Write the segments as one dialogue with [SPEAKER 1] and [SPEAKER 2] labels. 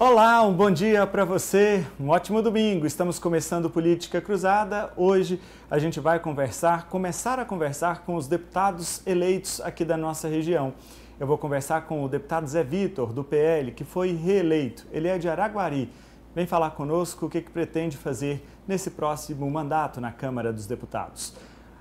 [SPEAKER 1] Olá, um bom dia para você, um ótimo domingo. Estamos começando Política Cruzada. Hoje a gente vai conversar, começar a conversar com os deputados eleitos aqui da nossa região. Eu vou conversar com o deputado Zé Vitor, do PL, que foi reeleito. Ele é de Araguari. Vem falar conosco o que, que pretende fazer nesse próximo mandato na Câmara dos Deputados.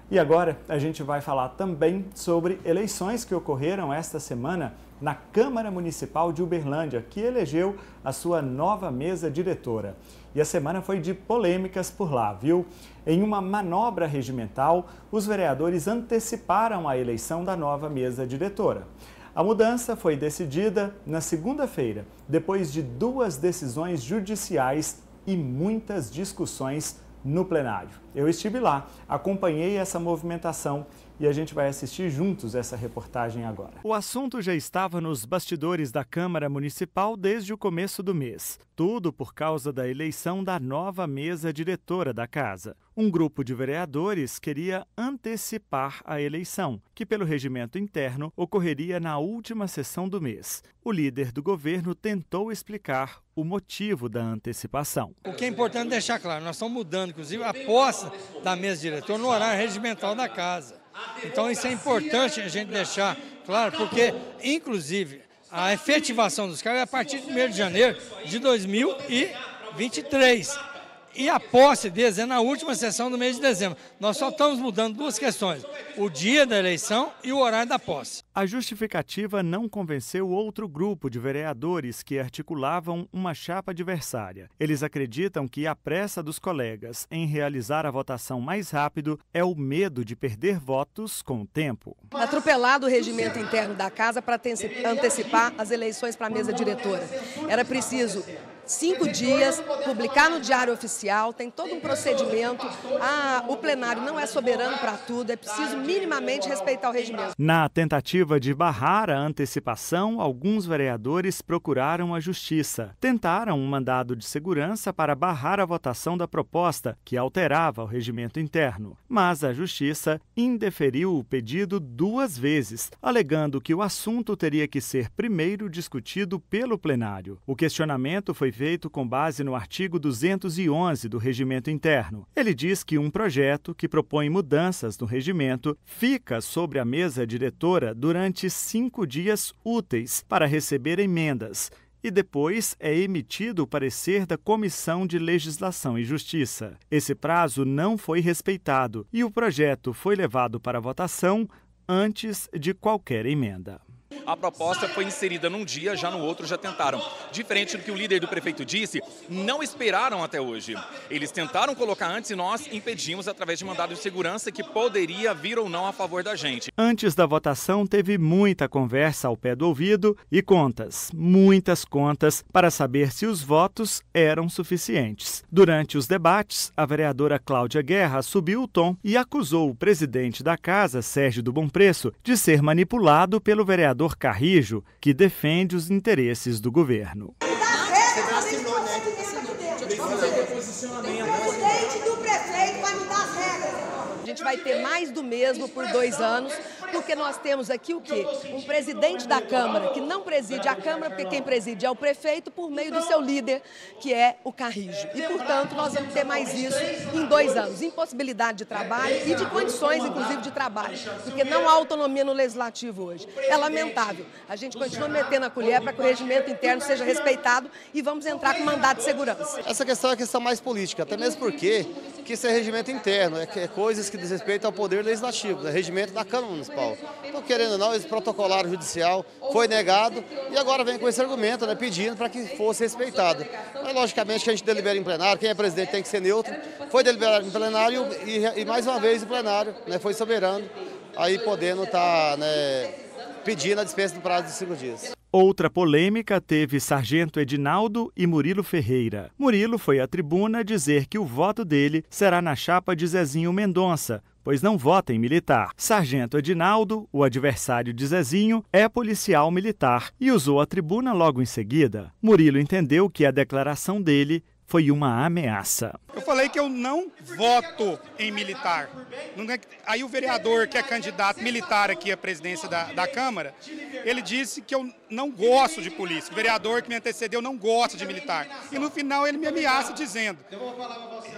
[SPEAKER 1] E agora a gente vai falar também sobre eleições que ocorreram esta semana na Câmara Municipal de Uberlândia, que elegeu a sua nova mesa diretora. E a semana foi de polêmicas por lá, viu? Em uma manobra regimental, os vereadores anteciparam a eleição da nova mesa diretora. A mudança foi decidida na segunda-feira, depois de duas decisões judiciais e muitas discussões no plenário. Eu estive lá, acompanhei essa movimentação e a gente vai assistir juntos essa reportagem agora. O assunto já estava nos bastidores da Câmara Municipal desde o começo do mês. Tudo por causa da eleição da nova mesa diretora da casa. Um grupo de vereadores queria antecipar a eleição, que, pelo regimento interno, ocorreria na última sessão do mês. O líder do governo tentou explicar o motivo da antecipação.
[SPEAKER 2] O que é importante deixar claro, nós estamos mudando, inclusive, a posse da mesa diretora no horário regimental da casa. Então isso é importante a gente deixar claro, porque inclusive a efetivação dos cargos é a partir de 1 de janeiro de 2023. E a posse deles é na última sessão do mês de dezembro. Nós só estamos mudando duas questões: o dia da eleição e o horário da posse.
[SPEAKER 1] A justificativa não convenceu outro grupo de vereadores que articulavam uma chapa adversária. Eles acreditam que a pressa dos colegas em realizar a votação mais rápido é o medo de perder votos com o tempo. Atropelado o regimento interno da casa para antecipar as eleições para a mesa diretora. Era preciso cinco dias, publicar no Diário Oficial, tem todo um procedimento. Ah, o plenário não é soberano para tudo, é preciso minimamente respeitar o regimento. Na tentativa de barrar a antecipação, alguns vereadores procuraram a Justiça. Tentaram um mandado de segurança para barrar a votação da proposta, que alterava o regimento interno. Mas a Justiça indeferiu o pedido duas vezes, alegando que o assunto teria que ser primeiro discutido pelo plenário. O questionamento foi feito com base no artigo 211 do Regimento Interno. Ele diz que um projeto que propõe mudanças no regimento fica sobre a mesa diretora durante cinco dias úteis para receber emendas e depois é emitido o parecer da Comissão de Legislação e Justiça. Esse prazo não foi respeitado e o projeto foi levado para votação antes de qualquer emenda. A proposta
[SPEAKER 3] foi inserida num dia, já no outro já tentaram. Diferente do que o líder do prefeito disse, não esperaram até hoje. Eles tentaram colocar antes e nós impedimos através de mandado de segurança que poderia vir ou não a favor da gente.
[SPEAKER 1] Antes da votação, teve muita conversa ao pé do ouvido e contas, muitas contas, para saber se os votos eram suficientes. Durante os debates, a vereadora Cláudia Guerra subiu o tom e acusou o presidente da casa, Sérgio do Bom Preço, de ser manipulado pelo vereador senador Carrijo, que defende os interesses do governo. A gente vai ter mais do mesmo por dois anos, porque nós temos aqui o quê? Um presidente é da Câmara que não preside é a Câmara, porque quem preside é o prefeito, por meio do então, seu líder, que é o Carrijo.
[SPEAKER 3] E, portanto, nós vamos ter mais isso em dois anos. Impossibilidade de trabalho e de condições, inclusive, de
[SPEAKER 1] trabalho, porque não há
[SPEAKER 3] autonomia no legislativo hoje. É lamentável. A gente
[SPEAKER 1] continua metendo a
[SPEAKER 2] colher para que o regimento interno seja respeitado e vamos entrar com mandato de segurança. Essa questão é a questão mais política, até mesmo porque que isso é regimento interno, é, é coisas que desrespeitam ao poder legislativo, é regimento da Câmara municipal. Então, querendo ou não, eles protocolaram o judicial, foi negado e agora vem com esse argumento, né, pedindo para que fosse respeitado. Mas, logicamente, que a gente delibera em plenário, quem é presidente tem que ser neutro. Foi deliberado em plenário e, e mais uma vez, o plenário né, foi soberano, aí podendo estar tá, né, pedindo a dispensa do prazo de cinco dias.
[SPEAKER 1] Outra polêmica teve Sargento Edinaldo e Murilo Ferreira. Murilo foi à tribuna dizer que o voto dele será na chapa de Zezinho Mendonça, pois não vota em militar. Sargento Edinaldo, o adversário de Zezinho, é policial militar e usou a tribuna logo em seguida. Murilo entendeu que a declaração dele foi uma ameaça. Eu falei que eu não voto em militar. É Aí o vereador que é candidato militar aqui à presidência da, da Câmara, ele disse que eu não gosto de polícia. O vereador que me antecedeu não gosta de militar. E no final ele me ameaça dizendo,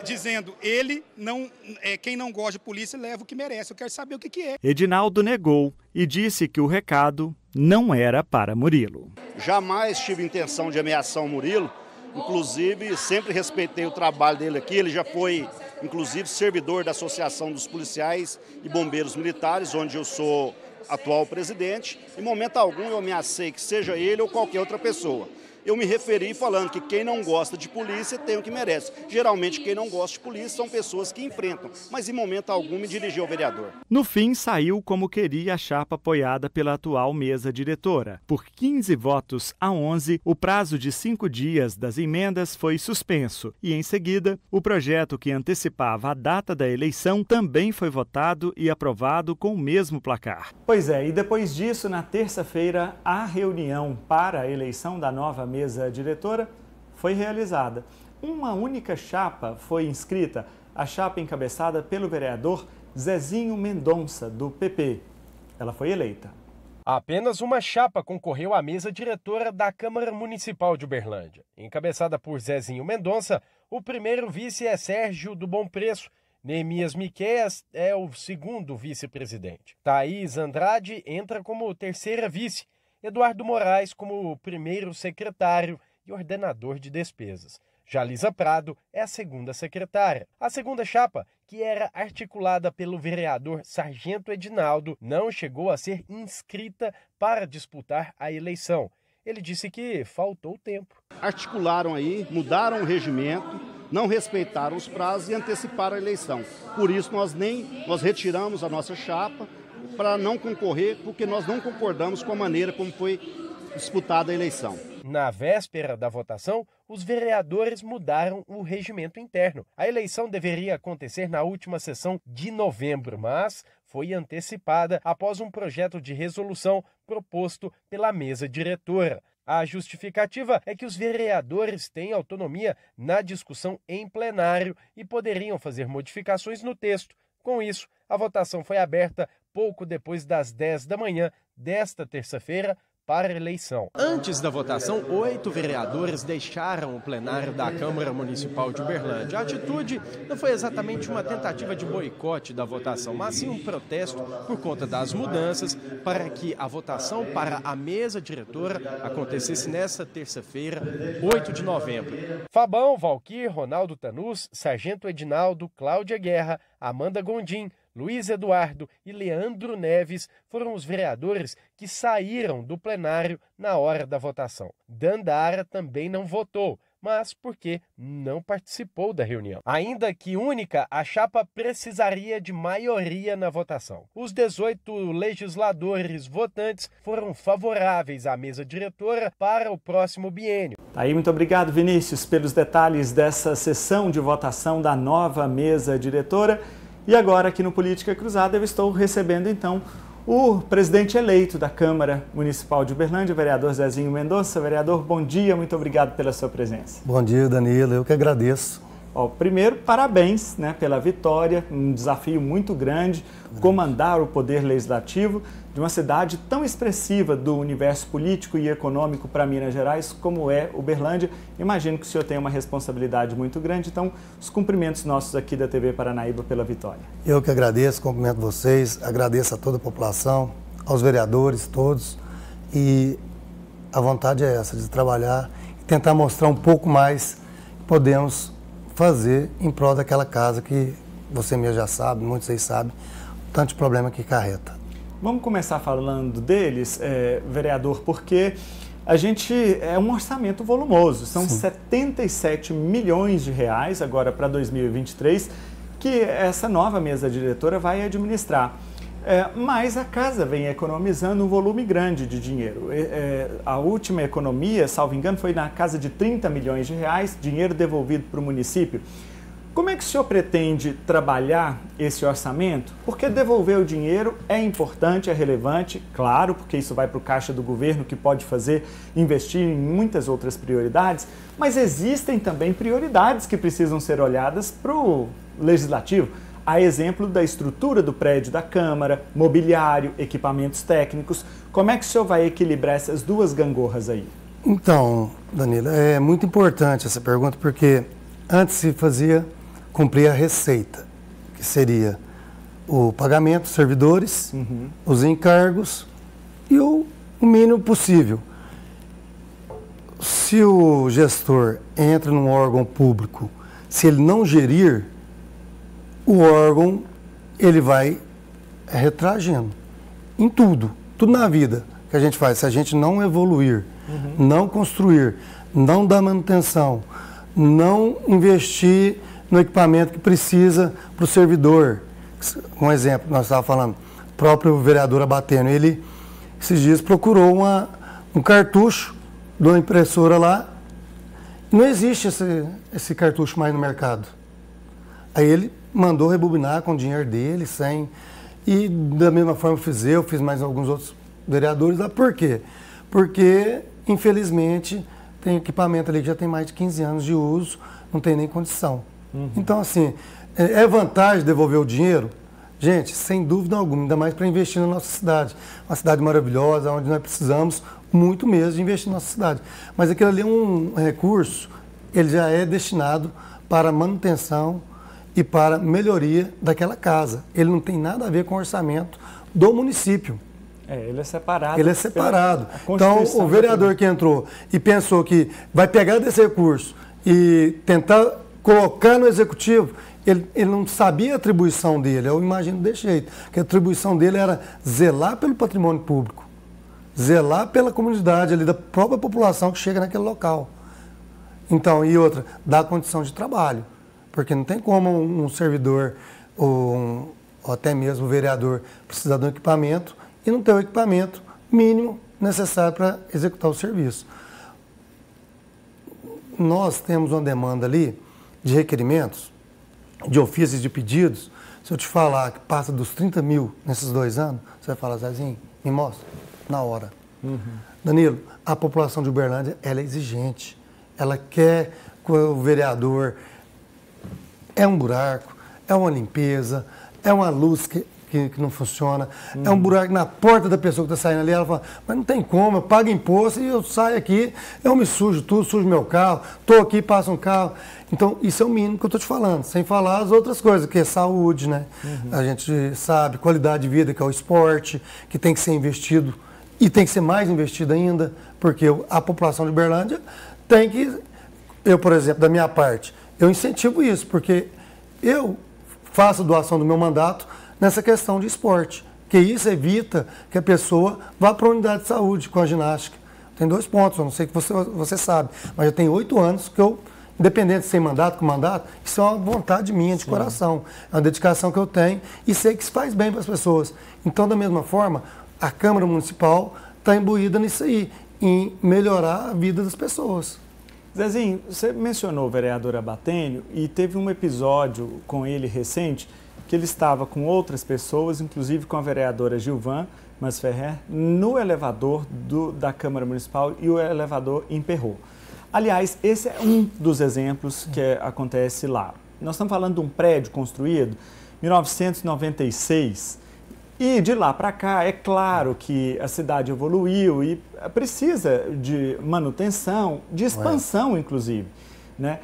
[SPEAKER 1] dizendo, ele não, é, quem não gosta de polícia leva o que merece. Eu quero saber o que, que é. Edinaldo negou e disse que o recado não era para Murilo. Jamais tive intenção de ameaçar o Murilo Inclusive, sempre respeitei o trabalho dele aqui. Ele já foi, inclusive, servidor da Associação dos Policiais e Bombeiros Militares, onde eu sou atual presidente. Em momento algum eu ameacei que seja ele ou qualquer outra pessoa eu me referi falando que quem não gosta de polícia tem o que merece. Geralmente, quem não gosta de polícia são pessoas que enfrentam, mas em momento algum me dirigi ao vereador. No fim, saiu como queria a chapa apoiada pela atual mesa diretora. Por 15 votos a 11, o prazo de cinco dias das emendas foi suspenso e, em seguida, o projeto que antecipava a data da eleição também foi votado e aprovado com o mesmo placar. Pois é, e depois disso, na terça-feira, a reunião para a eleição da nova mesa mesa diretora foi realizada. Uma única chapa foi inscrita, a chapa encabeçada pelo vereador Zezinho
[SPEAKER 3] Mendonça, do PP. Ela foi eleita. Apenas uma chapa concorreu à mesa diretora da Câmara Municipal de Uberlândia. Encabeçada por Zezinho Mendonça, o primeiro vice é Sérgio do Bom Preço. Neemias Miqueias é o segundo vice-presidente. Thaís Andrade entra como terceira vice. Eduardo Moraes como primeiro secretário e ordenador de despesas. Jalisa Prado é a segunda secretária. A segunda chapa, que era articulada pelo vereador Sargento Edinaldo, não chegou a ser inscrita para disputar a eleição. Ele disse que faltou tempo. Articularam aí, mudaram o regimento, não respeitaram os prazos e anteciparam a eleição. Por isso nós nem nós retiramos a nossa chapa para não concorrer, porque nós não concordamos com a maneira como foi disputada a eleição. Na véspera da votação, os vereadores mudaram o regimento interno. A eleição deveria acontecer na última sessão de novembro, mas foi antecipada após um projeto de resolução proposto pela mesa diretora. A justificativa é que os vereadores têm autonomia na discussão em plenário e poderiam fazer modificações no texto. Com isso, a votação foi aberta pouco depois das 10 da manhã desta terça-feira, para a eleição. Antes da votação, oito vereadores deixaram o plenário da Câmara Municipal de Uberlândia. A atitude não foi exatamente uma tentativa de boicote da votação, mas sim um protesto por conta das mudanças para que a votação para a mesa diretora acontecesse nesta terça-feira, 8 de novembro. Fabão, Valquir, Ronaldo Tanus, Sargento Edinaldo, Cláudia Guerra, Amanda Gondim, Luiz Eduardo e Leandro Neves foram os vereadores que saíram do plenário na hora da votação. Dandara também não votou, mas porque não participou da reunião. Ainda que única, a chapa precisaria de maioria na votação. Os 18 legisladores votantes foram favoráveis à mesa diretora para o próximo biênio.
[SPEAKER 1] Tá aí, muito obrigado, Vinícius, pelos detalhes dessa sessão de votação da nova mesa diretora. E agora, aqui no Política Cruzada, eu estou recebendo então o presidente eleito da Câmara Municipal de Uberlândia, vereador Zezinho Mendonça. Vereador, bom dia, muito obrigado pela sua presença.
[SPEAKER 2] Bom dia, Danilo. Eu que agradeço Ó, primeiro, parabéns
[SPEAKER 1] né, pela vitória, um desafio muito grande, comandar o poder legislativo de uma cidade tão expressiva do universo político e econômico para Minas Gerais como é Uberlândia. Imagino que o senhor tem uma responsabilidade muito grande, então os cumprimentos nossos aqui da TV Paranaíba pela vitória.
[SPEAKER 2] Eu que agradeço, cumprimento vocês, agradeço a toda a população, aos vereadores todos e a vontade é essa de trabalhar e tentar mostrar um pouco mais que podemos fazer em prol daquela casa que você mesmo já sabe, muitos aí sabem, tanto problema que carreta.
[SPEAKER 1] Vamos começar falando deles, é, vereador, porque a gente é um orçamento volumoso, são Sim. 77 milhões de reais agora para 2023 que essa nova mesa diretora vai administrar. É, mas a casa vem economizando um volume grande de dinheiro. É, a última economia, salvo engano, foi na casa de 30 milhões de reais, dinheiro devolvido para o município. Como é que o senhor pretende trabalhar esse orçamento? Porque devolver o dinheiro é importante, é relevante, claro, porque isso vai para o caixa do governo que pode fazer investir em muitas outras prioridades, mas existem também prioridades que precisam ser olhadas para o legislativo a exemplo da estrutura do prédio da Câmara, mobiliário, equipamentos técnicos. Como é que o senhor vai equilibrar essas duas gangorras aí?
[SPEAKER 2] Então, Danilo, é muito importante essa pergunta porque antes se fazia cumprir a receita, que seria o pagamento dos servidores, uhum. os encargos e o mínimo possível. Se o gestor entra num órgão público, se ele não gerir, o órgão ele vai retragendo em tudo, tudo na vida que a gente faz. Se a gente não evoluir, uhum. não construir, não dar manutenção, não investir no equipamento que precisa para o servidor. Um exemplo, nós estávamos falando, o próprio vereador abatendo, ele esses dias procurou uma, um cartucho de uma impressora lá. Não existe esse, esse cartucho mais no mercado. Aí ele mandou rebobinar com o dinheiro dele, sem. E da mesma forma fiz eu, fiz mais alguns outros vereadores lá. Por quê? Porque, infelizmente, tem equipamento ali que já tem mais de 15 anos de uso, não tem nem condição. Uhum. Então, assim, é, é vantagem devolver o dinheiro? Gente, sem dúvida alguma, ainda mais para investir na nossa cidade. Uma cidade maravilhosa, onde nós precisamos muito mesmo de investir na nossa cidade. Mas aquilo ali é um recurso, ele já é destinado para manutenção e para melhoria daquela casa. Ele não tem nada a ver com o orçamento do município. É, ele é separado. Ele é separado. Então, o vereador que entrou e pensou que vai pegar desse recurso e tentar colocar no executivo, ele, ele não sabia a atribuição dele. Eu imagino desse jeito, que a atribuição dele era zelar pelo patrimônio público, zelar pela comunidade ali, da própria população que chega naquele local. Então, e outra, dar condição de trabalho. Porque não tem como um servidor ou, um, ou até mesmo o vereador precisar de um equipamento e não ter o equipamento mínimo necessário para executar o serviço. Nós temos uma demanda ali de requerimentos, de ofícios, de pedidos. Se eu te falar que passa dos 30 mil nesses dois anos, você vai falar, Zezinho, me mostra, na hora. Uhum. Danilo, a população de Uberlândia, ela é exigente. Ela quer que o vereador é um buraco, é uma limpeza, é uma luz que, que, que não funciona, hum. é um hum. buraco na porta da pessoa que está saindo ali. Ela fala, mas não tem como, eu pago imposto e eu saio aqui, eu me sujo tudo, sujo meu carro, estou aqui, passa um carro. Então, isso é o mínimo que eu estou te falando, sem falar as outras coisas, que é saúde, né? Uhum. A gente sabe, qualidade de vida, que é o esporte, que tem que ser investido e tem que ser mais investido ainda, porque a população de Berlândia tem que, eu, por exemplo, da minha parte, eu incentivo isso, porque eu faço doação do meu mandato nessa questão de esporte, que isso evita que a pessoa vá para a unidade de saúde com a ginástica. Tem dois pontos, eu não sei que você, você sabe, mas já tem oito anos que eu, independente de sem mandato, com mandato, isso é uma vontade minha, de Sim. coração, é uma dedicação que eu tenho e sei que isso faz bem para as pessoas. Então, da mesma forma, a Câmara Municipal está imbuída nisso aí, em melhorar a vida das pessoas. Zezinho, você mencionou o vereador Abatênio
[SPEAKER 1] e teve um episódio com ele recente que ele estava com outras pessoas, inclusive com a vereadora Gilvan Mas Ferrer, no elevador do, da Câmara Municipal e o elevador emperrou. Aliás, esse é um dos exemplos que acontece lá. Nós estamos falando de um prédio construído em 1996 e de lá para cá, é claro que a cidade evoluiu e precisa de manutenção, de expansão, Ué. inclusive. Né?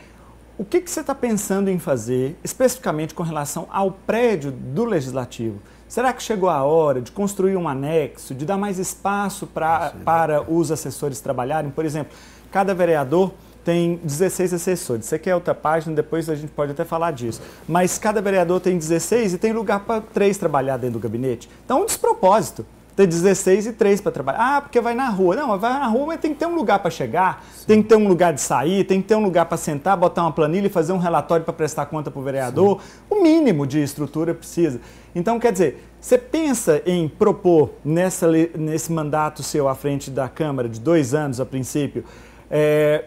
[SPEAKER 1] O que, que você está pensando em fazer, especificamente com relação ao prédio do Legislativo? Será que chegou a hora de construir um anexo, de dar mais espaço pra, para os assessores trabalharem? Por exemplo, cada vereador tem 16 assessores. Você quer outra página? Depois a gente pode até falar disso. Mas cada vereador tem 16 e tem lugar para três trabalhar dentro do gabinete. Então é um despropósito ter 16 e 3 para trabalhar. Ah, porque vai na rua. Não, vai na rua, mas tem que ter um lugar para chegar, Sim. tem que ter um lugar de sair, tem que ter um lugar para sentar, botar uma planilha e fazer um relatório para prestar conta para o vereador. Sim. O mínimo de estrutura precisa. Então, quer dizer, você pensa em propor nessa, nesse mandato seu à frente da Câmara de dois anos a princípio, é,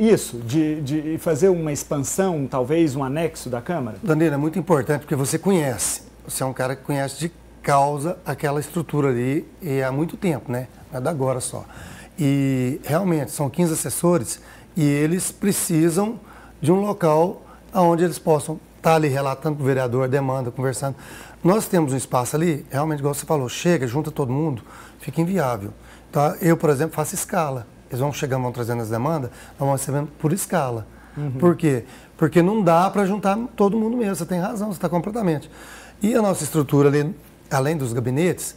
[SPEAKER 1] isso, de, de fazer uma
[SPEAKER 2] expansão, talvez um anexo da Câmara? Danilo, é muito importante porque você conhece. Você é um cara que conhece de causa aquela estrutura ali e há muito tempo, né? Não é da agora só. E realmente são 15 assessores e eles precisam de um local onde eles possam estar tá ali relatando para o vereador, demanda, conversando. Nós temos um espaço ali, realmente, igual você falou, chega, junta todo mundo, fica inviável. Então Eu, por exemplo, faço escala eles vão chegando, vão trazendo as demandas, nós vamos recebendo por escala. Uhum. Por quê? Porque não dá para juntar todo mundo mesmo, você tem razão, você está completamente. E a nossa estrutura ali, além dos gabinetes,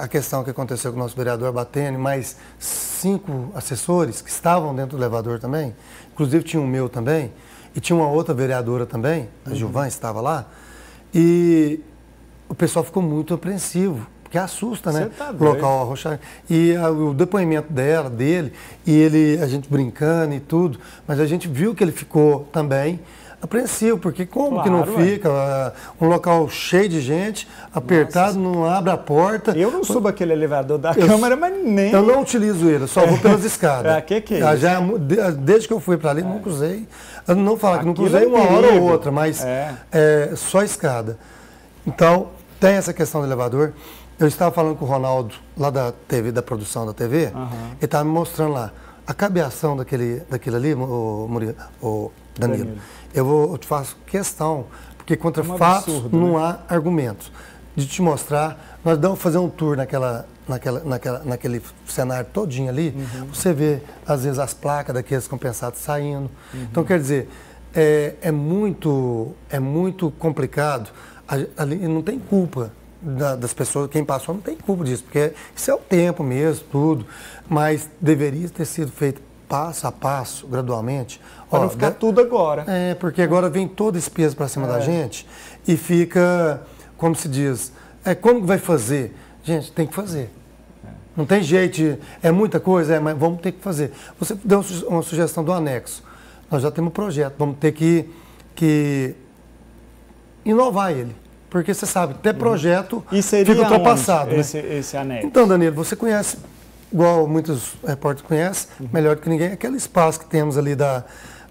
[SPEAKER 2] a questão que aconteceu com o nosso vereador Batene, mais cinco assessores que estavam dentro do elevador também, inclusive tinha o um meu também, e tinha uma outra vereadora também, a uhum. estava lá, e o pessoal ficou muito apreensivo porque assusta, né? Tá local arrochado. E a, o depoimento dela, dele, e ele, a gente brincando e tudo, mas a gente viu que ele ficou também apreensivo, porque como claro, que não fica? Ué. Ah, um local cheio de gente, apertado, Nossa. não abre a porta. Eu não subo aquele elevador da eu, Câmara, mas
[SPEAKER 1] nem. Eu não
[SPEAKER 2] utilizo ele, só vou pelas é, escadas. ah, que que é ah, Já, é desde que eu fui para ali, é. usei. Eu não falo que não usei é uma hora ou outra, mas é. é só escada. Então, tem essa questão do elevador. Eu estava falando com o Ronaldo, lá da TV, da produção da TV, uhum. ele estava me mostrando lá. A cabeação daquele, daquele ali, o, o Danilo, Danilo. Eu, vou, eu te faço questão, porque contra é um fatos absurdo, não né? há argumentos. De te mostrar, nós vamos fazer um tour naquela, naquela, naquela, naquele cenário todinho ali, uhum. você vê, às vezes, as placas daqueles compensados saindo. Uhum. Então, quer dizer, é, é, muito, é muito complicado. ali não tem culpa da, das pessoas, quem passou, não tem culpa disso, porque isso é o tempo mesmo, tudo. Mas deveria ter sido feito passo a passo, gradualmente. Para não ficar tudo agora. É, porque agora vem todo esse peso para cima é. da gente e fica, como se diz, é, como vai fazer? Gente, tem que fazer. Não tem jeito, é muita coisa, é, mas vamos ter que fazer. Você deu uma sugestão do anexo. Nós já temos um projeto, vamos ter que, que inovar ele. Porque você sabe, até projeto fica ultrapassado. Onde, né? esse, esse anexo. Então, Danilo, você conhece, igual muitos repórteres conhecem, uhum. melhor do que ninguém, aquele espaço que temos ali da,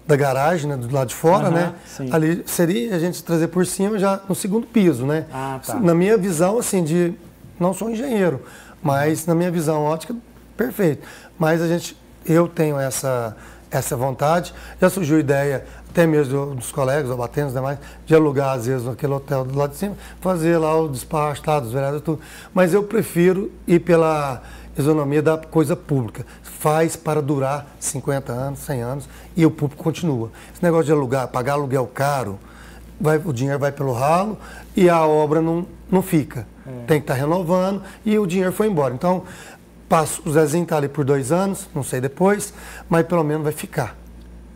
[SPEAKER 2] da garagem, né, do lado de fora, uhum, né? Sim. Ali seria a gente trazer por cima já no segundo piso, né? Ah, tá. Na minha visão, assim, de. Não sou engenheiro, mas na minha visão ótica, perfeito. Mas a gente, eu tenho essa, essa vontade. Já surgiu a ideia até mesmo dos colegas, abatentes e demais, de alugar às vezes naquele hotel do lado de cima, fazer lá o despacho tá, dos vereadores tudo. Mas eu prefiro ir pela isonomia da coisa pública. Faz para durar 50 anos, 100 anos e o público continua. Esse negócio de alugar, pagar aluguel caro, vai, o dinheiro vai pelo ralo e a obra não, não fica. É. Tem que estar tá renovando e o dinheiro foi embora. Então, passo, o Zezinho está ali por dois anos, não sei depois, mas pelo menos vai ficar.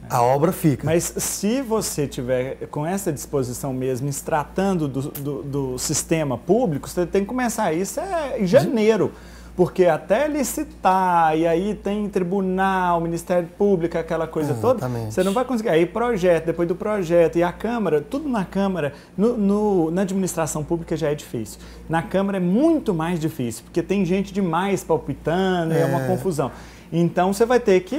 [SPEAKER 2] A é. obra fica. Mas se
[SPEAKER 1] você tiver com essa disposição mesmo, se tratando do, do, do sistema público, você tem que começar isso é em janeiro. Porque até licitar, e aí tem tribunal, Ministério Público, aquela coisa Exatamente. toda, você não vai conseguir. Aí projeto, depois do projeto, e a Câmara, tudo na Câmara, no, no, na administração pública já é difícil. Na Câmara é muito mais difícil, porque tem gente demais palpitando, é, é uma confusão.
[SPEAKER 2] Então você vai ter que.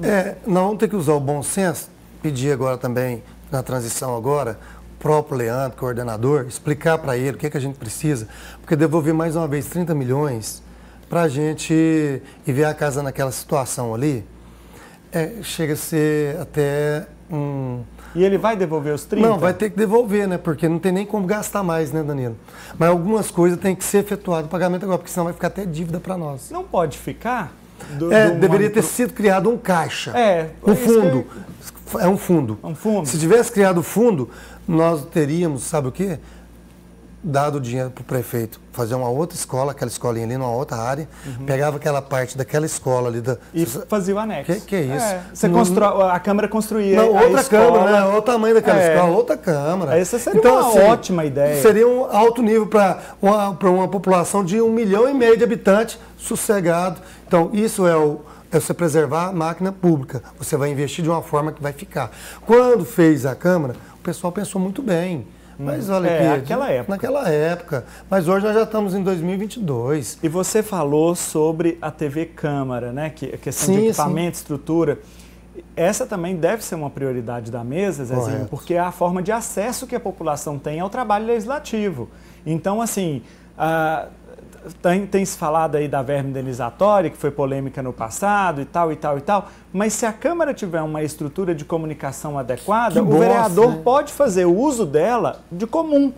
[SPEAKER 2] É, nós vamos ter que usar o bom senso, pedir agora também, na transição agora, o próprio Leandro, coordenador, explicar para ele o que, é que a gente precisa, porque devolver mais uma vez 30 milhões para a gente e ver a casa naquela situação ali, é, chega a ser até um. E ele vai devolver os 30? Não, vai ter que devolver, né? Porque não tem nem como gastar mais, né, Danilo? Mas algumas coisas têm que ser efetuadas, o pagamento agora, porque senão vai ficar até dívida para nós. Não pode ficar? Do, é, do deveria ter sido criado um caixa. É. Um fundo. Que... É um fundo. É um fundo. Se tivesse criado fundo, nós teríamos, sabe o quê? dado dinheiro para o prefeito fazer uma outra escola, aquela escolinha ali numa outra área, uhum. pegava aquela parte daquela escola ali. Da... E fazia o anexo. Que, que é isso? É, você não,
[SPEAKER 1] A Câmara construía não, outra escola. Câmara, né? Olha o tamanho daquela é. escola,
[SPEAKER 2] outra Câmara. Essa seria então, uma assim, ótima ideia. Seria um alto nível para uma, uma população de um milhão e meio de habitantes, sossegado. Então, isso é o é você preservar a máquina pública. Você vai investir de uma forma que vai ficar. Quando fez a Câmara, o pessoal pensou muito bem mas hum. olha, é, naquela época. naquela época.
[SPEAKER 1] Mas hoje nós já estamos em 2022. E você falou sobre a TV Câmara, né? Que a questão sim, de equipamento, sim. estrutura. Essa também deve ser uma prioridade da mesa, Zezinho, porque é a forma de acesso que a população tem ao trabalho legislativo. Então, assim, Uh, tem, tem se falado aí da verba indenizatória, que foi polêmica no passado e tal, e tal, e tal, mas se a Câmara tiver uma estrutura de comunicação adequada, que o bosta, vereador né?
[SPEAKER 2] pode fazer o uso dela de comum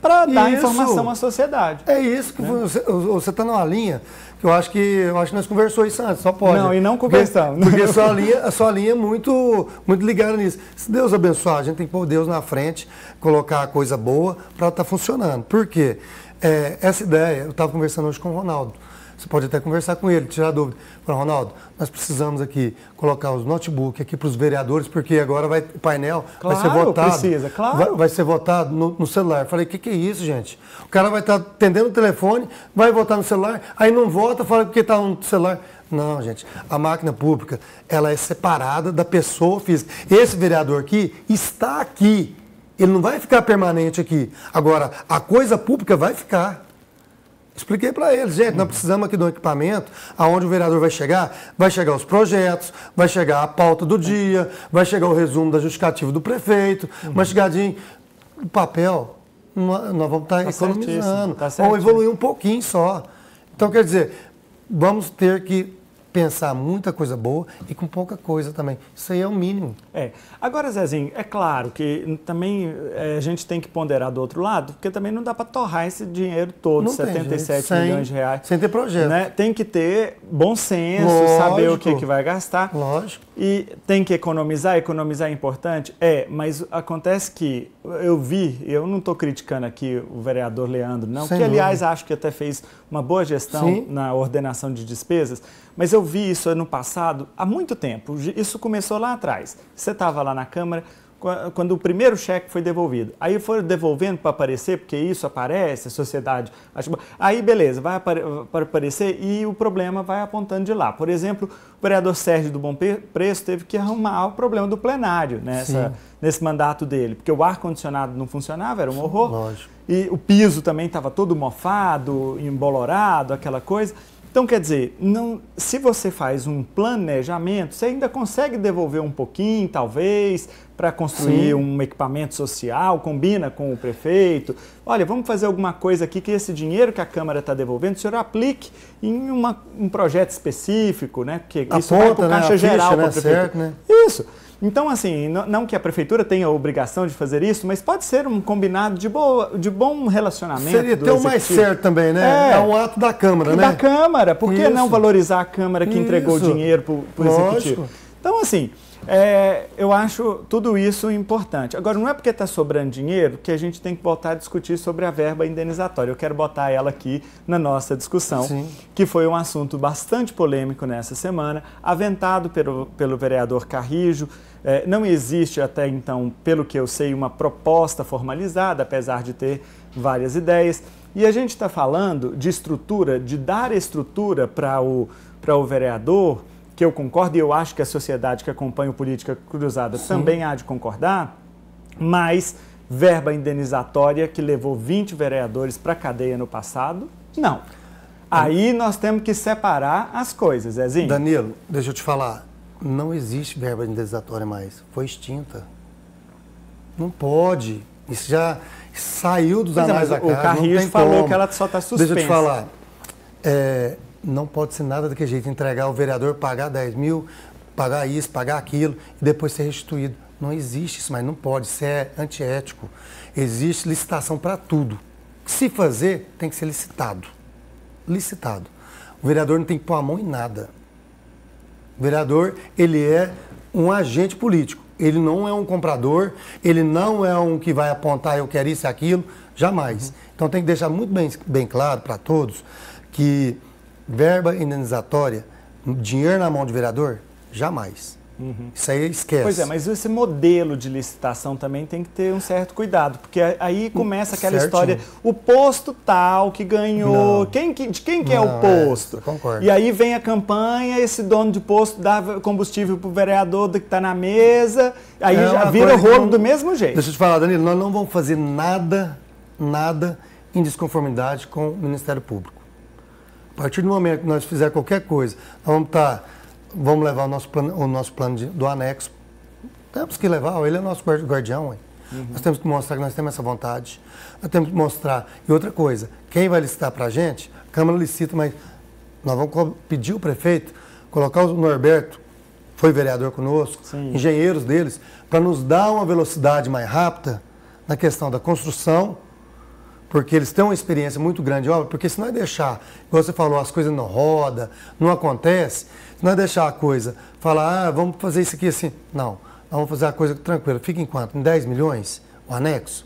[SPEAKER 2] para dar isso, informação à sociedade. É isso que né? você está numa linha que eu acho que eu acho que nós conversamos isso antes, só pode. Não, e não conversamos. Porque, porque sua linha, a sua linha é muito, muito ligada nisso. Se Deus abençoar, a gente tem que pôr Deus na frente, colocar a coisa boa para estar tá funcionando. Por quê? é, essa ideia, eu estava conversando hoje com o Ronaldo, você pode até conversar com ele, tirar dúvida. Falar, Ronaldo, nós precisamos aqui colocar os notebooks aqui para os vereadores, porque agora vai, o painel claro, vai ser votado. Precisa, claro. Vai, vai ser votado no, no celular. falei, o que, que, é isso, gente? O cara vai estar tá atendendo o telefone, vai votar no celular, aí não vota, fala porque está no celular. Não, gente. A máquina pública, ela é separada da pessoa física. Esse vereador aqui está aqui ele não vai ficar permanente aqui. Agora, a coisa pública vai ficar. Expliquei para eles, gente, nós precisamos aqui de um equipamento aonde o vereador vai chegar, vai chegar os projetos, vai chegar a pauta do dia, vai chegar o resumo da justificativa do prefeito, uhum. mastigadinho. O papel, nós vamos estar tá, tá economizando. Tá Ou evoluir um pouquinho só. Então, quer dizer, vamos ter que pensar muita coisa boa e com pouca coisa também. Isso aí é o mínimo. É. Agora, Zezinho, é
[SPEAKER 1] claro que também eh, a gente tem que ponderar do outro lado, porque também não dá para torrar esse dinheiro todo, não 77 sem, milhões de reais. Sem ter projeto. Né? Tem que ter bom senso, Lógico. saber o que, que vai gastar. Lógico. E tem que economizar, economizar é importante? É, mas acontece que eu vi, eu não estou criticando aqui o vereador Leandro, não, Sem que aliás acho que até fez uma boa gestão Sim. na ordenação de despesas, mas eu vi isso no passado há muito tempo. Isso começou lá atrás. Você estava lá na Câmara quando o primeiro cheque foi devolvido. Aí foram devolvendo para aparecer, porque isso aparece, a sociedade. Aí, beleza, vai para aparecer e o problema vai apontando de lá. Por exemplo, o vereador Sérgio do Bom Preço teve que arrumar o problema do plenário nessa, nesse mandato dele, porque o ar-condicionado não funcionava, era um horror. Lógico. E o piso também estava todo mofado, embolorado, aquela coisa. Então, quer dizer, não, se você faz um planejamento, você ainda consegue devolver um pouquinho, talvez, para construir Sim. um equipamento social, combina com o prefeito. Olha, vamos fazer alguma coisa aqui que esse dinheiro que a Câmara está devolvendo, o senhor aplique em uma, um projeto específico, né? Porque isso Aponta, vai né, para a Caixa né? Geral. Ficha, né? Certo, né? Isso. Então, assim, não que a prefeitura tenha a obrigação de fazer isso, mas pode ser um combinado de, boa, de bom relacionamento. Seria ter o mais certo também, né? É, é um ato da Câmara, né? Da Câmara. Por que isso. não valorizar a Câmara que entregou o dinheiro para o executivo? Então, assim, é, eu acho tudo isso importante. Agora, não é porque está sobrando dinheiro que a gente tem que voltar a discutir sobre a verba indenizatória. Eu quero botar ela aqui na nossa discussão, Sim. que foi um assunto bastante polêmico nessa semana, aventado pelo, pelo vereador Carrijo. É, não existe até então, pelo que eu sei, uma proposta formalizada, apesar de ter várias ideias. E a gente está falando de estrutura, de dar estrutura para o, o vereador que eu concordo e eu acho que a sociedade que acompanha o Política Cruzada Sim. também há de concordar, mas verba indenizatória que levou 20 vereadores para a cadeia
[SPEAKER 2] no passado, não. Aí nós temos que separar as coisas, Zezinho. Danilo, deixa eu te falar. Não existe verba indenizatória mais. Foi extinta. Não pode. Isso já saiu dos pois anais é, da casa. O carrilho falou como. que ela só está suspensa. Deixa eu te falar. É, não pode ser nada daquele jeito, entregar o vereador, pagar 10 mil, pagar isso, pagar aquilo e depois ser restituído. Não existe isso, mas não pode, isso é antiético. Existe licitação para tudo. Se fazer, tem que ser licitado. Licitado. O vereador não tem que pôr a mão em nada. O vereador, ele é um agente político. Ele não é um comprador, ele não é um que vai apontar eu quero isso e aquilo, jamais. Uhum. Então tem que deixar muito bem, bem claro para todos que Verba indenizatória, dinheiro na mão do vereador? Jamais. Uhum. Isso aí é esquece. Pois é, mas
[SPEAKER 1] esse modelo de licitação também tem que ter um certo cuidado, porque aí hum, começa aquela certo. história, o posto tal que ganhou, quem que, de quem que é não, é o posto? É, concordo. E aí vem a campanha, esse dono de posto dá combustível para o vereador que está na mesa, aí é já vira rolo do mesmo jeito. Deixa
[SPEAKER 2] eu te falar, Danilo, nós não vamos fazer nada, nada em desconformidade com o Ministério Público. A partir do momento que nós fizer qualquer coisa, vamos estar, tá, vamos levar o nosso plano, o nosso plano de, do anexo. Temos que levar, ele é nosso guardião. Uhum. Nós temos que mostrar que nós temos essa vontade. Nós temos que mostrar. E outra coisa, quem vai licitar para a gente, a Câmara licita, mas nós vamos pedir o prefeito, colocar o Norberto, foi vereador conosco, Sim. engenheiros deles, para nos dar uma velocidade mais rápida na questão da construção porque eles têm uma experiência muito grande de obra, porque se nós deixar, como você falou, as coisas não roda, não acontece, se nós deixar a coisa, falar, ah, vamos fazer isso aqui assim, não, vamos fazer a coisa tranquila, fica em quanto? Em 10 milhões? O anexo?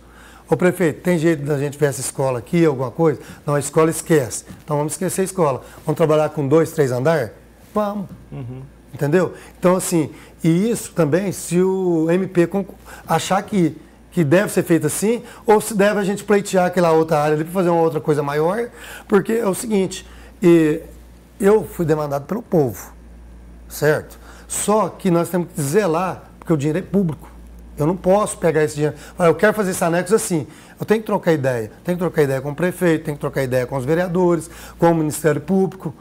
[SPEAKER 2] Ô prefeito, tem jeito da gente ver essa escola aqui, alguma coisa? Não, a escola esquece. Então vamos esquecer a escola. Vamos trabalhar com dois, três andar? Vamos. Uhum. Entendeu? Então, assim, e isso também, se o MP achar que que deve ser feita assim, ou se deve a gente pleitear aquela outra área ali para fazer uma outra coisa maior, porque é o seguinte, eu fui demandado pelo povo, certo? Só que nós temos que zelar, porque o dinheiro é público. Eu não posso pegar esse dinheiro. Eu quero fazer esse anexo assim. Eu tenho que trocar ideia. Tenho que trocar ideia com o prefeito, tenho que trocar ideia com os vereadores, com o Ministério Público,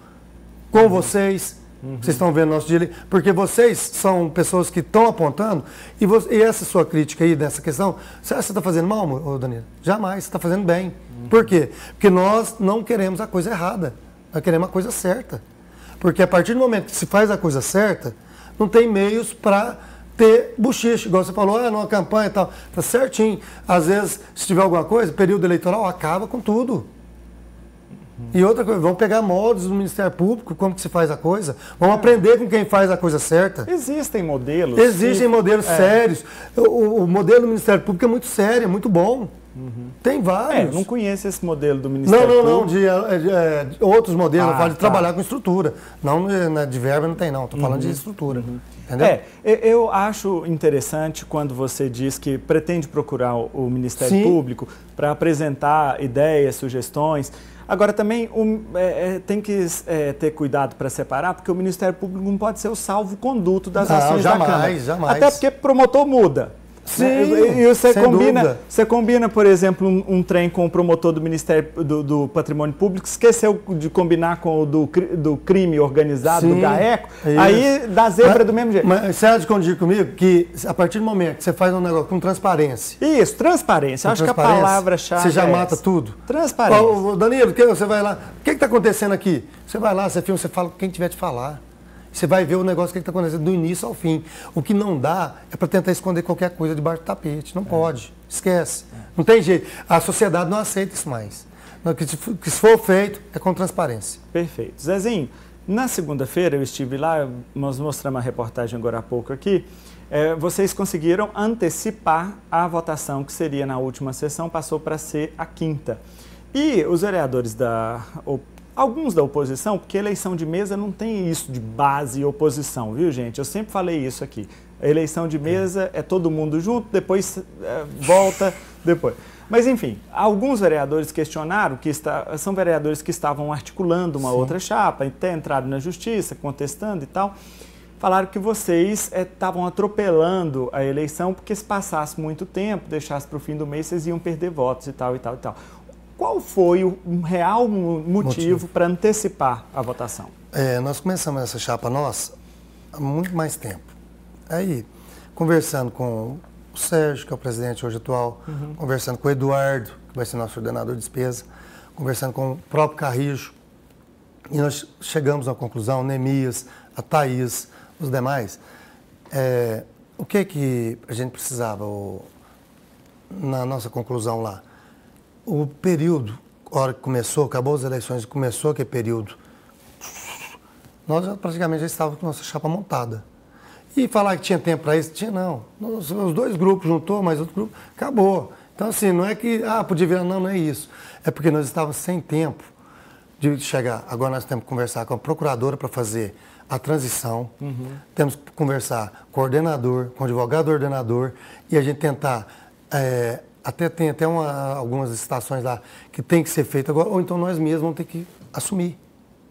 [SPEAKER 2] com vocês. Uhum. Vocês estão vendo nosso dia Porque vocês são pessoas que estão apontando e, você, e, essa sua crítica aí dessa questão, você está fazendo mal, Danilo? Jamais, você está fazendo bem. Uhum. Por quê? Porque nós não queremos a coisa errada, nós queremos a coisa certa. Porque a partir do momento que se faz a coisa certa, não tem meios para ter bochicha, igual você falou, ah, numa campanha e tal. Tá certinho. Às vezes, se tiver alguma coisa, período eleitoral acaba com tudo. E outra coisa, vamos pegar modos do Ministério Público, como que se faz a coisa, vamos é. aprender com quem faz a coisa certa. Existem modelos. Existem que... modelos é. sérios. O, o, modelo do Ministério Público é muito sério, é muito bom. Uhum. Tem vários. É, não conheço esse modelo do Ministério Não, não, não. De, é, é, de, de, é, outros modelos. Ah, eu falo de tá. trabalhar com estrutura. Não né, de verba não tem, não. Estou falando uhum. de estrutura. Uhum. Entendeu? É, eu acho interessante quando você diz
[SPEAKER 1] que pretende procurar o Ministério Sim. Público para apresentar ideias, sugestões. Agora, também um, é, tem que é, ter cuidado para separar, porque o Ministério Público não pode ser o salvo-conduto das não, ações jamais, da Câmara. Jamais, jamais. Até porque promotor muda. Né? Sim, e você combina, dúvida. você combina, por exemplo, um, um, trem com o promotor do Ministério do, do, Patrimônio Público, esqueceu de combinar com o do, do crime organizado, Sim, do GAECO, aí dá zebra mas,
[SPEAKER 2] do mesmo jeito. Mas você há comigo que a partir do momento que você faz um negócio com transparência. Isso, transparência. Acho transparência, que a palavra-chave. Você já é mata essa. tudo. Transparência. Ô, Danilo, você vai lá. O que está acontecendo aqui? Você vai lá, você filma, você fala com quem tiver de falar. Você vai ver o negócio que está acontecendo do início ao fim. O que não dá é para tentar esconder qualquer coisa debaixo do tapete. Não é. pode. Esquece. É. Não tem jeito. A sociedade não aceita isso mais. O que, se for feito é com transparência. Perfeito. Zezinho, na segunda-feira eu estive lá,
[SPEAKER 1] nós mostramos uma reportagem agora há pouco aqui. É, vocês conseguiram antecipar a votação que seria na última sessão, passou para ser a quinta. E os vereadores da Alguns da oposição, porque eleição de mesa não tem isso de base e oposição, viu, gente? Eu sempre falei isso aqui. A eleição de mesa é todo mundo junto, depois é, volta, depois. Mas, enfim, alguns vereadores questionaram, que está, são vereadores que estavam articulando uma Sim. outra chapa, até entraram na justiça, contestando e tal falaram que vocês é, estavam é, atropelando a eleição porque se passasse muito tempo, deixasse para o fim do mês, vocês iam perder votos e tal e tal e tal. Qual foi o real motivo, motivo. para antecipar a votação?
[SPEAKER 2] É, nós começamos essa chapa nossa há muito mais tempo. Aí, conversando com o Sérgio, que é o presidente hoje atual, uhum. conversando com o Eduardo, que vai ser nosso ordenador de despesa, conversando com o próprio Carrijo, e nós chegamos à conclusão, Nemias, a Thaís, os demais, é, o que é que a gente precisava o, na nossa conclusão lá? o período, a hora que começou, acabou as eleições, começou aquele período, nós praticamente já estávamos com nossa chapa montada. E falar que tinha tempo para isso, tinha não. Nos, os dois grupos juntou, mas outro grupo, acabou. Então, assim, não é que, ah, podia virar, não, não é isso. É porque nós estávamos sem tempo de chegar. Agora nós temos que conversar com a procuradora para fazer a transição, uhum. temos que conversar com o ordenador, com o advogado ordenador, e a gente tentar é, até tem até uma, algumas estações lá que tem que ser feita agora, ou então nós mesmos vamos ter que assumir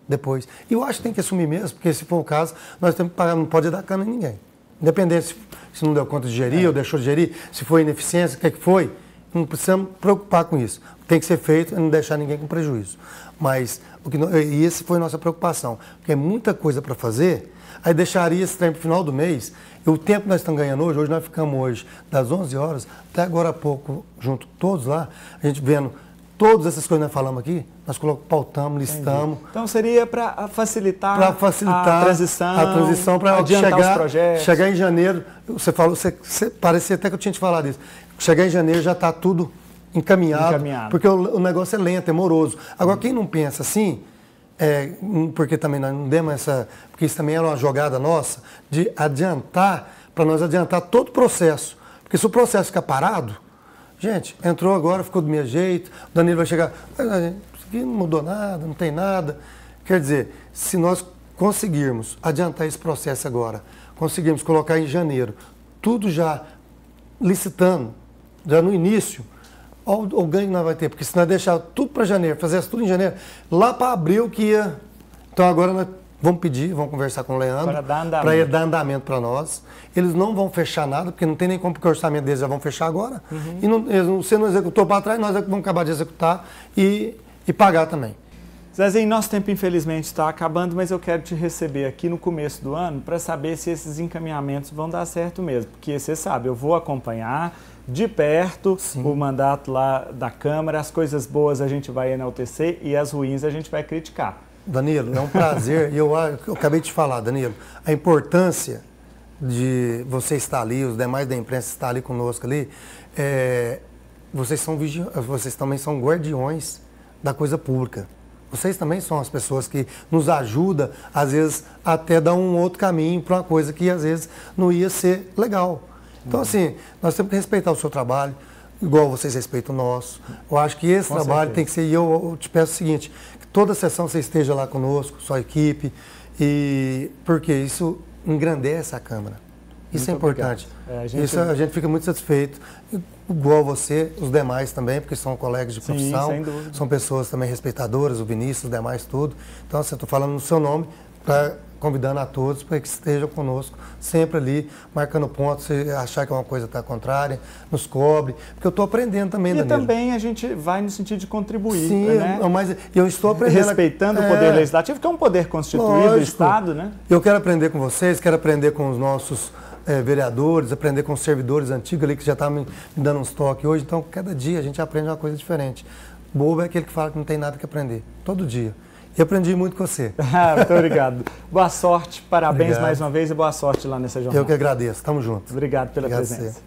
[SPEAKER 2] depois. E eu acho que tem que assumir mesmo, porque se for o caso, nós temos que pagar, não pode dar cana em ninguém. Independente se, se não deu conta de gerir é. ou deixou de gerir, se foi ineficiência, o que, é que foi, não precisamos preocupar com isso. Tem que ser feito e não deixar ninguém com prejuízo. Mas o que e essa foi a nossa preocupação, porque é muita coisa para fazer, aí deixaria esse tempo final do mês o tempo que nós estamos ganhando hoje, hoje nós ficamos hoje das 11 horas até agora há pouco, junto todos lá, a gente vendo todas essas coisas que nós falamos aqui, nós colocamos, pautamos, listamos. Entendi.
[SPEAKER 1] Então seria para ah, facilitar, pra facilitar a transição, a transição para chegar,
[SPEAKER 2] chegar em janeiro. Você falou, você, você, parecia até que eu tinha te falado isso. Chegar em janeiro já está tudo encaminhado, encaminhado, porque o, o, negócio é lento, é moroso. Agora hum. quem não pensa assim, é, hum, porque também nós não demos essa. Porque isso também era uma jogada nossa, de adiantar, para nós adiantar todo o processo. Porque se o processo ficar parado, gente, entrou agora, ficou do meu jeito, o Danilo vai chegar. aqui não mudou nada, não tem nada. Quer dizer, se nós conseguirmos adiantar esse processo agora, conseguirmos colocar em janeiro, tudo já licitando, já no início Olha o ganho que nós vai ter, porque se nós deixar tudo para janeiro, fizesse tudo em janeiro, lá para abril que ia. Então agora nós vamos pedir, vamos conversar com o Leandro para dar andamento para nós. Eles não vão fechar nada, porque não tem nem como, porque o orçamento deles já vão fechar agora. Uhum. E não, você não executou para trás, nós é vamos acabar de executar e, e
[SPEAKER 1] pagar também. Zezinho, nosso tempo infelizmente está acabando, mas eu quero te receber aqui no começo do ano para saber se esses encaminhamentos vão dar certo mesmo. Porque você sabe, eu vou acompanhar de perto Sim. o mandato lá da Câmara, as coisas boas a gente vai enaltecer e as ruins a gente vai criticar.
[SPEAKER 2] Danilo, é um prazer. eu, eu acabei de falar, Danilo, a importância de você estar ali, os demais da imprensa estar ali conosco ali, é, vocês, são vocês também são guardiões da coisa pública vocês também são as pessoas que nos ajudam, às vezes, até dar um outro caminho para uma coisa que às vezes não ia ser legal. Então, assim, nós temos que respeitar o seu trabalho, igual vocês respeitam o nosso. Eu acho que esse Com trabalho certeza. tem que ser. E eu, eu, te peço o seguinte: que toda sessão você esteja lá conosco, sua equipe, e porque isso engrandece a Câmara. Isso muito é importante. É, a gente... Isso a gente fica muito satisfeito igual você, os demais também, porque são colegas de profissão, Sim, são pessoas também respeitadoras, o Vinícius, os demais, tudo. Então, assim, eu estou falando no seu nome, pra, tá convidando a todos para que estejam conosco, sempre ali, marcando pontos, se achar que uma coisa está contrária, nos cobre, porque eu estou aprendendo também, e E
[SPEAKER 1] também a gente vai no sentido de contribuir, Sim, né? mas
[SPEAKER 2] eu estou aprendendo... Respeitando o poder é. legislativo, que é um poder constituído, Lógico. do Estado, né? Eu quero aprender com vocês, quero aprender com os nossos é, vereadores, aprender com servidores antigos ali que já estavam tá me, me dando uns toques hoje. Então, cada dia a gente aprende uma coisa diferente. Bobo é aquele que fala que não tem nada que aprender. Todo dia. E aprendi muito com você. Ah, muito obrigado.
[SPEAKER 1] Boa sorte, parabéns obrigado. mais uma vez e boa sorte lá nessa jornada. Eu que agradeço. Tamo junto. Obrigado pela obrigado presença.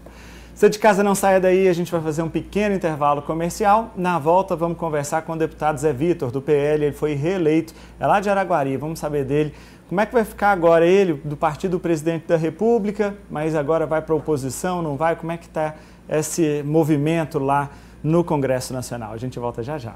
[SPEAKER 1] Você de casa não saia daí, a gente vai fazer um pequeno intervalo comercial. Na volta, vamos conversar com o deputado Zé Vitor, do PL. Ele foi reeleito, é lá de Araguari. Vamos saber dele como é que vai ficar agora ele, do partido do presidente da República, mas agora vai para a oposição, não vai? Como é que está esse movimento lá no Congresso Nacional? A gente volta já já.